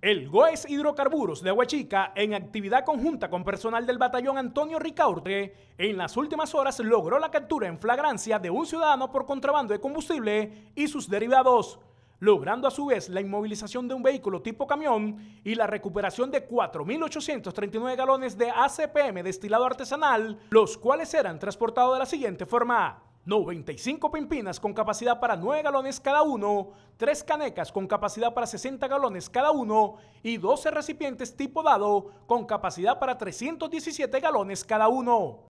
El GOES Hidrocarburos de Huachica, en actividad conjunta con personal del batallón Antonio Ricaurte, en las últimas horas logró la captura en flagrancia de un ciudadano por contrabando de combustible y sus derivados, logrando a su vez la inmovilización de un vehículo tipo camión y la recuperación de 4.839 galones de ACPM destilado artesanal, los cuales eran transportados de la siguiente forma. 95 pimpinas con capacidad para 9 galones cada uno, 3 canecas con capacidad para 60 galones cada uno y 12 recipientes tipo dado con capacidad para 317 galones cada uno.